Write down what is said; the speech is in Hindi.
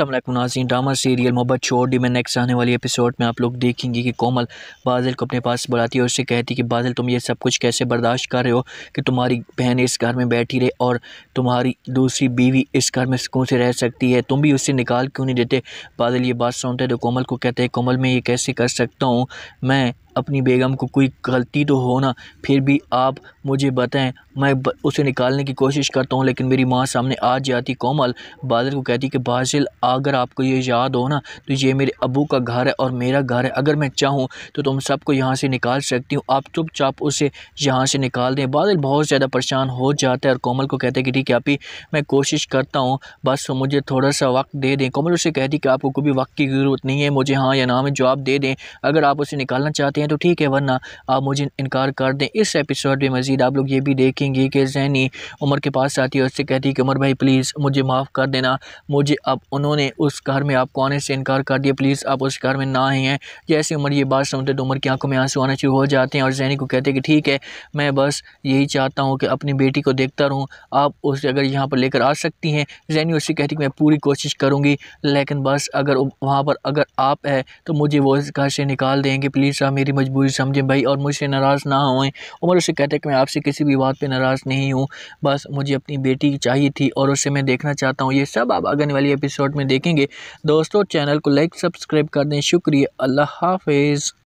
नाजीन ड्रामा सीरियल मोहब्बत छोड़ डी में नेक्स्ट आने वाली एपिसोड में आप लोग देखेंगे कि कोमल बादल को अपने पास बुलाती है और उससे कहती कि बादल तुम ये सब कुछ कैसे बर्दाश्त कर रहे हो कि तुम्हारी बहन इस घर में बैठी रहे और तुम्हारी दूसरी बीवी इस घर में सुकून से रह सकती है तुम भी उससे निकाल क्यों नहीं देते बादल ये बात सुनते तो कोमल को कहते हैं कोमल मैं ये कैसे कर सकता हूँ मैं अपनी बेगम को कोई गलती तो हो ना फिर भी आप मुझे बताएं मैं उसे निकालने की कोशिश करता हूँ लेकिन मेरी माँ सामने आ जाती कोमल बादल को कहती कि बाजिल अगर आपको ये याद हो ना तो ये मेरे अबू का घर है और मेरा घर है अगर मैं चाहूँ तो तुम सबको यहाँ से निकाल सकती हूँ आप चुपचाप उसे यहाँ से निकाल दें बादल बहुत ज़्यादा परेशान हो जाता है और कोमल को कहते हैं कि ठीक है ही मैं कोशिश करता हूँ बस मुझे थोड़ा सा वक्त दे दें कोमल उसे कहती कि आपको कभी वक्त की ज़रूरत नहीं है मुझे हाँ या ना में जवाब दे दें अगर आप उसे निकालना चाहते हैं हैं तो ठीक है वरना आप मुझे इनकार कर दें इस एपिसोड में मज़ीद आप लोग ये भी देखेंगे कि जैनी उमर के पास आती है उससे कहती है कि उमर भाई प्लीज़ मुझे माफ़ कर देना मुझे अब उन्होंने उस घर में आपको आने से इनकार कर दिया प्लीज़ आप उस घर में ना आए हैं जैसे उमर ये बात सुनते तो उमर की आंखों में आंसू आना शुरू हो जाते हैं और जैनी को कहते हैं कि ठीक है मैं बस यही चाहता हूँ कि अपनी बेटी को देखता रहूँ आप उसे अगर यहाँ पर लेकर आ सकती हैं जैनी उससे कहती कि मैं पूरी कोशिश करूँगी लेकिन बस अगर वहाँ पर अगर आप है तो मुझे वो इस घर से निकाल देंगे प्लीज़ आप मेरी की मजबूरी समझें भाई और मुझसे नाराज़ ना होएं उमर उसे कहते हैं कि मैं आपसे किसी भी बात पे नाराज़ नहीं हूँ बस मुझे अपनी बेटी चाहिए थी और उसे मैं देखना चाहता हूँ ये सब आप आगने वाली एपिसोड में देखेंगे दोस्तों चैनल को लाइक सब्सक्राइब कर दें शुक्रिया अल्लाह हाफिज़